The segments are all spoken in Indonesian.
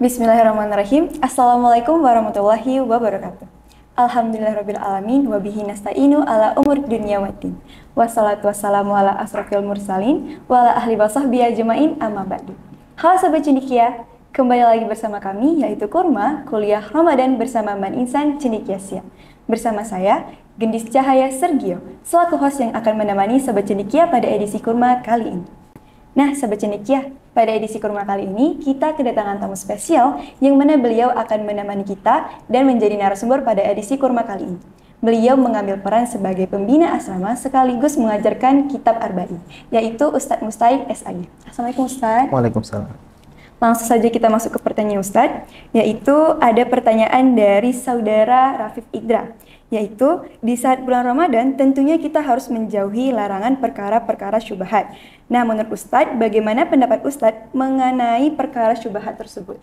Bismillahirrahmanirrahim. Assalamualaikum warahmatullahi wabarakatuh. Alhamdulillahirrabbilalamin, wabihi nasta'inu ala umur dunia watin. Wassalatu wassalamu ala asrofil mursalin, wa ala ahli wasahbi ajma'in amma ba'du. Halo sahabat Cendikia, kembali lagi bersama kami yaitu Kurma, Kuliah Ramadan bersama Man Insan Cendikia Siap. Bersama saya, Gendis Cahaya Sergio, selaku host yang akan menemani Sobat Cendikia pada edisi Kurma kali ini. Nah, Sobat Cendikia, pada edisi Kurma kali ini kita kedatangan tamu spesial yang mana beliau akan menemani kita dan menjadi narasumber pada edisi Kurma kali ini. Beliau mengambil peran sebagai pembina asrama sekaligus mengajarkan kitab Arba'i, yaitu Ustadz Mustaik S.A.I. Assalamualaikum Ustadz. Waalaikumsalam. Langsung saja kita masuk ke pertanyaan Ustadz, yaitu ada pertanyaan dari saudara Rafif Idra, yaitu di saat bulan Ramadan tentunya kita harus menjauhi larangan perkara-perkara syubhat. Nah, menurut Ustadz, bagaimana pendapat Ustadz mengenai perkara syubhat tersebut?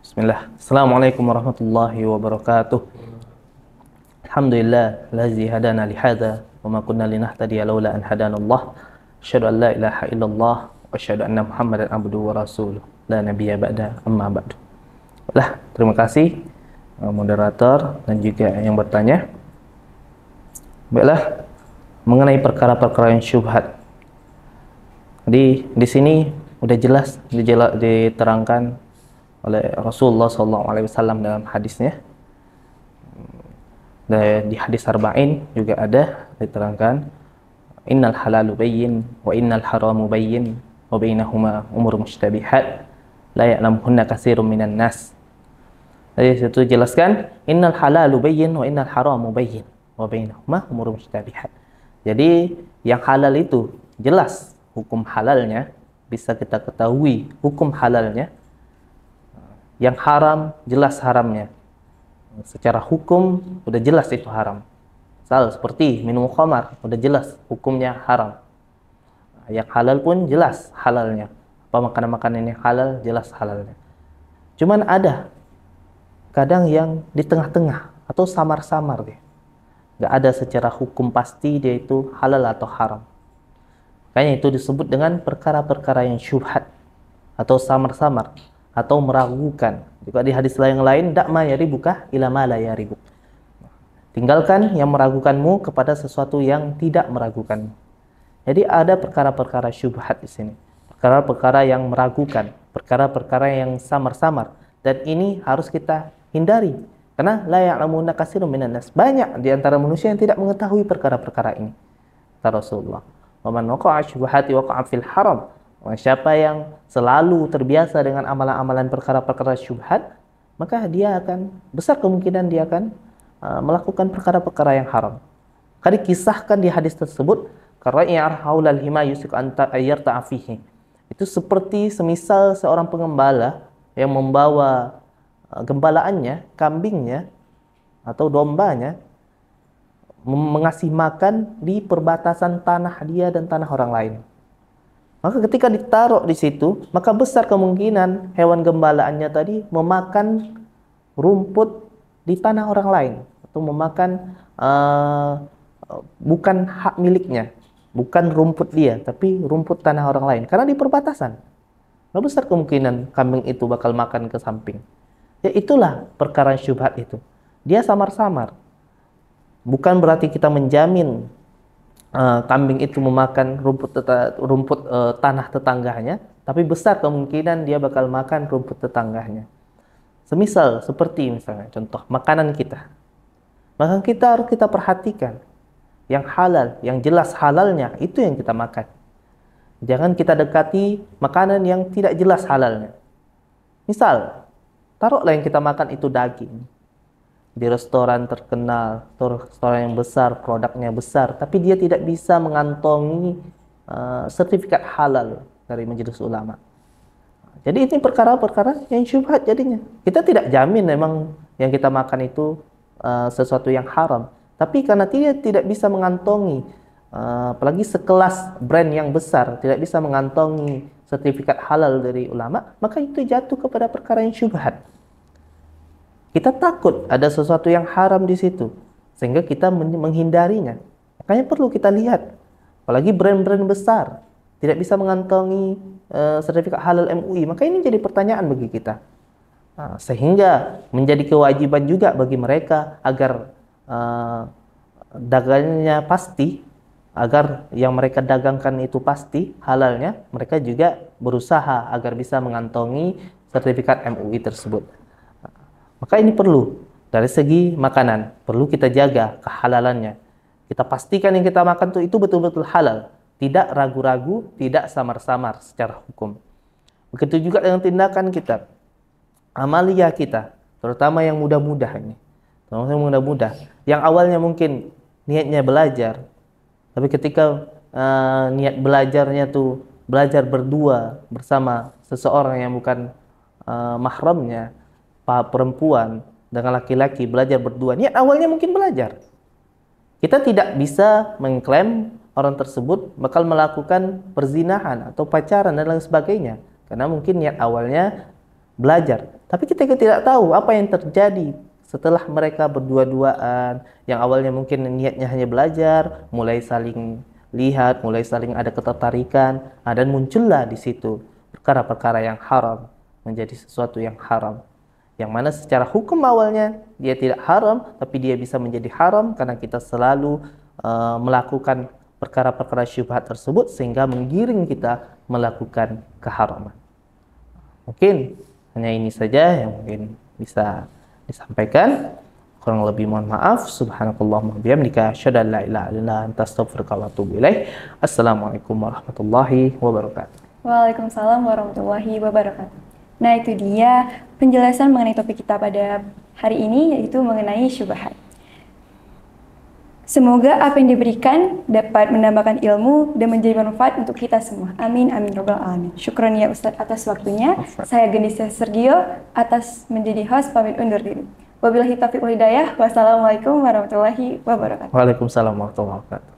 Bismillah. Assalamualaikum warahmatullahi wabarakatuh. Alhamdulillah, lazi hadana lihada, wa ma kunna linahtadiya lawla an hadana Allah. Asyadu an la ilaha illallah asyhadu anna Muhammadan abduhu wa rasuluh la nabiyya ba'da amma ba'du. Lah, terima kasih uh, moderator dan juga yang bertanya. Baiklah, mengenai perkara-perkara yang syubhat. Di di sini udah jelas dijelaskan diterangkan oleh Rasulullah SAW dalam hadisnya. Di hadis Arba'in juga ada diterangkan innal halalu bayyin wa innal haramu bayyin wa bainahuma umur mustabihat, la ya'lamuhunna katsirun minan nas. Jadi situ jelaskan innal halalu bayyin wa innal haramu bayyin wa bainahuma umur mustabihat. Jadi yang halal itu jelas hukum halalnya bisa kita ketahui hukum halalnya. Yang haram jelas haramnya. Secara hukum udah jelas itu haram. Salah seperti minum khamar udah jelas hukumnya haram yang halal pun jelas halalnya apa makanan-makanan ini halal jelas halalnya cuman ada kadang yang di tengah-tengah atau samar-samar deh. nggak ada secara hukum pasti dia itu halal atau haram kayaknya itu disebut dengan perkara-perkara yang syubhat atau samar-samar atau meragukan juga di hadis lain yang lain mayari buka ilama layari buka tinggalkan yang meragukanmu kepada sesuatu yang tidak meragukanmu jadi ada perkara-perkara syubhat di sini, perkara-perkara yang meragukan, perkara-perkara yang samar-samar dan ini harus kita hindari. Karena la ya'lamuna katsirun minan nas. Banyak di antara manusia yang tidak mengetahui perkara-perkara ini. Rasulullah, "Wa man waqa'a syubhati waqa'a fil haram." Siapa yang selalu terbiasa dengan amalan-amalan perkara-perkara syubhat, maka dia akan besar kemungkinan dia akan uh, melakukan perkara-perkara yang haram. Kali kisahkan di hadis tersebut karena haulal hima yusuk anta ayar ta'afihi. Itu seperti semisal seorang pengembala yang membawa uh, gembalaannya, kambingnya atau dombanya mengasih makan di perbatasan tanah dia dan tanah orang lain. Maka ketika ditaruh di situ, maka besar kemungkinan hewan gembalaannya tadi memakan rumput di tanah orang lain atau memakan uh, uh bukan hak miliknya bukan rumput dia, tapi rumput tanah orang lain. Karena di perbatasan, nggak besar kemungkinan kambing itu bakal makan ke samping. Ya itulah perkara syubhat itu. Dia samar-samar. Bukan berarti kita menjamin uh, kambing itu memakan rumput rumput uh, tanah tetangganya, tapi besar kemungkinan dia bakal makan rumput tetangganya. Semisal seperti misalnya contoh makanan kita. Maka kita harus kita perhatikan yang halal, yang jelas halalnya, itu yang kita makan. Jangan kita dekati makanan yang tidak jelas halalnya. Misal, taruhlah yang kita makan itu daging. Di restoran terkenal, restoran yang besar, produknya besar, tapi dia tidak bisa mengantongi uh, sertifikat halal dari majelis ulama. Jadi ini perkara-perkara yang syubhat jadinya. Kita tidak jamin memang yang kita makan itu uh, sesuatu yang haram tapi karena dia tidak bisa mengantongi, eh, apalagi sekelas brand yang besar tidak bisa mengantongi sertifikat halal dari ulama, maka itu jatuh kepada perkara yang syubhat. Kita takut ada sesuatu yang haram di situ, sehingga kita menghindarinya. Makanya perlu kita lihat, apalagi brand-brand besar tidak bisa mengantongi uh, sertifikat halal MUI, maka ini jadi pertanyaan bagi kita. Nah, sehingga menjadi kewajiban juga bagi mereka agar Eh, dagangannya dagangnya pasti agar yang mereka dagangkan itu pasti halalnya mereka juga berusaha agar bisa mengantongi sertifikat MUI tersebut maka ini perlu dari segi makanan perlu kita jaga kehalalannya kita pastikan yang kita makan itu betul-betul halal tidak ragu-ragu tidak samar-samar secara hukum begitu juga dengan tindakan kita amalia kita terutama yang mudah-mudah ini Maksudnya mudah-mudah. Yang awalnya mungkin niatnya belajar, tapi ketika uh, niat belajarnya tuh belajar berdua bersama seseorang yang bukan uh, mahramnya, pak perempuan dengan laki-laki belajar berdua. Niat awalnya mungkin belajar. Kita tidak bisa mengklaim orang tersebut bakal melakukan perzinahan atau pacaran dan lain sebagainya karena mungkin niat awalnya belajar. Tapi kita tidak tahu apa yang terjadi setelah mereka berdua-duaan yang awalnya mungkin niatnya hanya belajar mulai saling lihat mulai saling ada ketertarikan nah, dan muncullah di situ perkara-perkara yang haram menjadi sesuatu yang haram yang mana secara hukum awalnya dia tidak haram tapi dia bisa menjadi haram karena kita selalu uh, melakukan perkara-perkara syubhat tersebut sehingga menggiring kita melakukan keharaman. Mungkin hanya ini saja yang mungkin bisa disampaikan. Kurang lebih mohon maaf. Subhanakallahumma bihamdika asyhadu an la ilaha illa anta astaghfiruka wa atubu Assalamualaikum warahmatullahi wabarakatuh. Waalaikumsalam warahmatullahi wabarakatuh. Nah, itu dia penjelasan mengenai topik kita pada hari ini yaitu mengenai syubhat. Semoga apa yang diberikan dapat menambahkan ilmu dan menjadi manfaat untuk kita semua. Amin, amin, robbal alamin. Syukron ya Ustadz atas waktunya. Saya Genisa Sergio atas menjadi host pamit undur diri. Wabillahi taufiq wal hidayah. Wassalamualaikum warahmatullahi wabarakatuh. Waalaikumsalam warahmatullahi wabarakatuh.